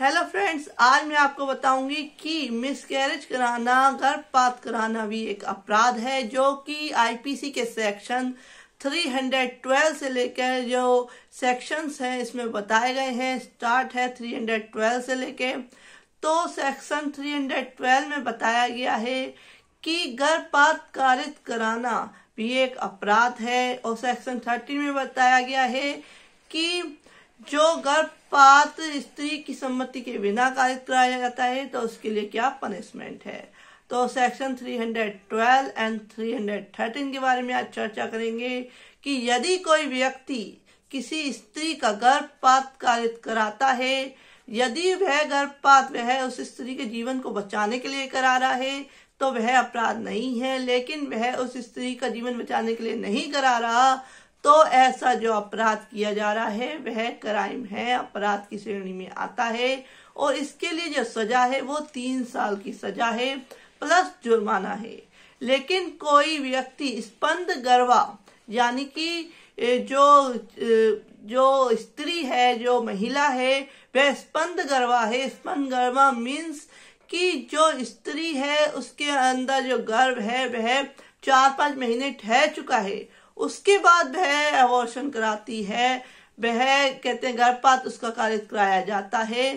hello friends आज मैं आपको बताऊंगी कि मिसकैरेज कराना गर्भपात कराना भी एक अपराध है जो कि आईपीसी के सेक्शन 312 से लेकर जो सेक्शंस हैं इसमें बताए गए हैं स्टार्ट है 312 से लेकर तो सेक्शन 312 में बताया गया है कि गर्भपात कारित कराना भी एक अपराध है और सेक्शन 13 में बताया गया है कि जो गर्भपात स्त्री की सम्मति के बिना कार्य कराया जाता है तो उसके लिए क्या पनिशमेंट है तो सेक्शन 312 एंड 313 के बारे में आज चर्चा करेंगे कि यदि कोई व्यक्ति किसी स्त्री का गर्भपात कारित कराता है यदि वह गर्भपात वह उस स्त्री के जीवन को बचाने के लिए करा रहा है तो वह अपराध नहीं है लेकिन वह उस स्त्री का जीवन बचाने के लिए नहीं करा रहा तो ऐसा जो अपराध किया जा रहा है वह क्राइम है अपराध की श्रेणी में आता है और इसके लिए जो सजा है वो तीन साल की सजा है प्लस जुर्माना है लेकिन कोई व्यक्ति स्पंद गर्वा यानी कि जो जो स्त्री है जो महिला है वह स्पंद गर्वा है स्पंद गर्वा मीन्स कि जो स्त्री है उसके अंदर जो गर्भ है वह चार पांच महीने ठहर चुका है उसके बाद वह अवॉर्शन कराती है वह कहते हैं गर्भपात उसका कार्य कराया जाता है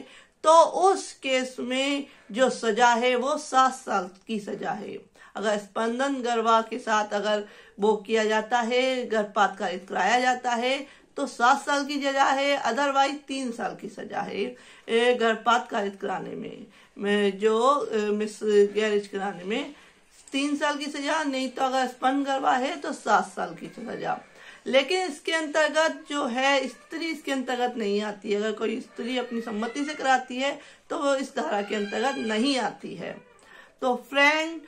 तो उस केस में जो सजा है वो सात साल की सजा है अगर स्पंदन गर्भा के साथ अगर वो किया जाता है गर्भपात कारित कराया जाता है तो सात साल की सजा है अदरवाइज तीन साल की सजा है गर्भपात कारित कराने में जो मिस गैरेज कराने में तीन साल की सजा नहीं तो अगर स्पन गरबा है तो सात साल की तो सजा लेकिन इसके अंतर्गत जो है स्त्री इसके अंतर्गत नहीं आती है अगर कोई स्त्री अपनी सम्मति से कराती है तो वो इस धारा के अंतर्गत नहीं आती है तो फ्रेंड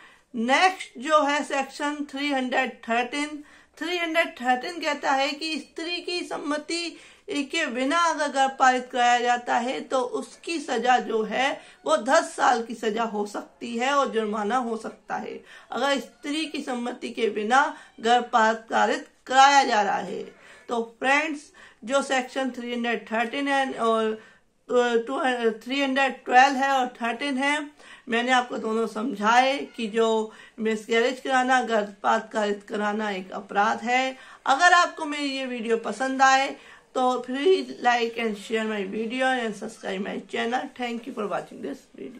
नेक्स्ट जो है section three hundred thirteen three hundred thirteen कहता है कि स्त्री की सम्मति के बिना अगर गर्भपात कराया जाता है तो उसकी सजा जो है वो दस साल की सजा हो सकती है और जुर्माना हो सकता है अगर स्त्री की सम्मति के बिना गर्भपात कराया जा रहा है तो फ्रेंड्स जो सेक्शन थ्री हंड्रेड थर्टीन और टू थ्री हंड्रेड ट्वेल्व है और थर्टीन है मैंने आपको दोनों समझाए कि जो मिस गैरेज कराना गर्भपात कराना एक अपराध है अगर आपको मेरी ये वीडियो पसंद आए तो please like and share my video and subscribe my channel thank you for watching this video